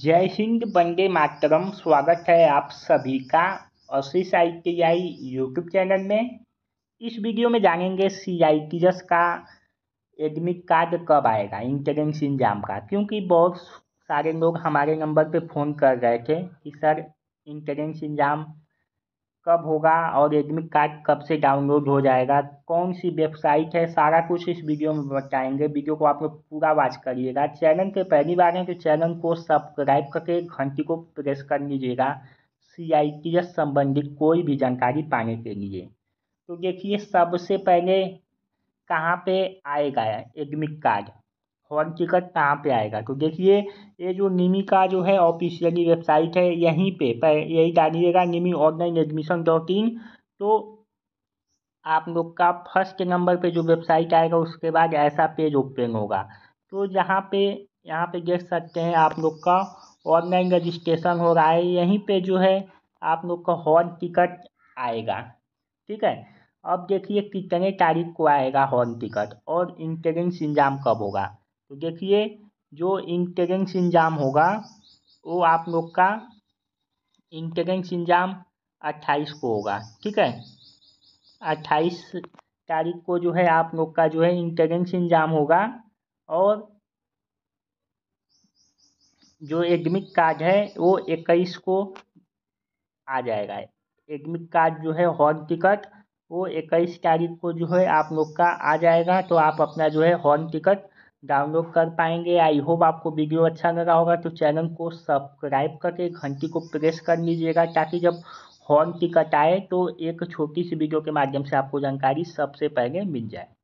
जय हिंद वंदे मातरम स्वागत है आप सभी का साई टी आई यूट्यूब चैनल में इस वीडियो में जानेंगे सी आई टी जस का एडमिट कार्ड कब आएगा इंट्रेंस एग्जाम का क्योंकि बहुत सारे लोग हमारे नंबर पे फ़ोन कर रहे थे कि सर इंट्रेंस एग्ज़ाम कब होगा और एडमिट कार्ड कब से डाउनलोड हो जाएगा कौन सी वेबसाइट है सारा कुछ इस वीडियो में बताएंगे वीडियो को आप लोग पूरा वॉच करिएगा चैनल पे पहली बार हैं तो चैनल को सब्सक्राइब करके घंटी को प्रेस कर लीजिएगा सी आई टी एस संबंधित कोई भी जानकारी पाने के लिए तो देखिए सबसे पहले कहाँ पे आएगा एडमिट कार्ड हॉल टिकट कहाँ पे आएगा तो देखिए ये जो निमी का जो है ऑफिशियली वेबसाइट है यहीं पे पर यही डालिएगा निमी ऑनलाइन एडमिशन डॉट इन तो आप लोग का फर्स्ट नंबर पे जो वेबसाइट आएगा उसके बाद ऐसा पेज ओपन होगा तो जहाँ पे यहाँ पे देख सकते हैं आप लोग का ऑनलाइन रजिस्ट्रेशन हो रहा है यहीं पर जो है आप लोग का हॉल टिकट आएगा ठीक है अब देखिए कितने तारीख को आएगा हॉल टिकट और इंटरेंस एग्ज़ाम कब होगा तो देखिए जो इंटेरेंस इंजाम होगा वो आप लोग का इंटेरेंस इंजाम अट्ठाईस को होगा ठीक है अट्ठाईस तारीख को जो है आप लोग का जो है इंटेरेंस इंजाम होगा और जो एडमिट कार्ड है वो इक्कीस को आ जाएगा एडमिट कार्ड जो है हॉल टिकट वो इक्कीस तारीख को जो है आप लोग का आ जाएगा तो आप अपना जो है हॉल टिकट डाउनलोड कर पाएंगे आई होप आपको वीडियो अच्छा लगा होगा तो चैनल को सब्सक्राइब करके घंटी को प्रेस कर लीजिएगा ताकि जब हॉर्न टिकट आए तो एक छोटी सी वीडियो के माध्यम से आपको जानकारी सबसे पहले मिल जाए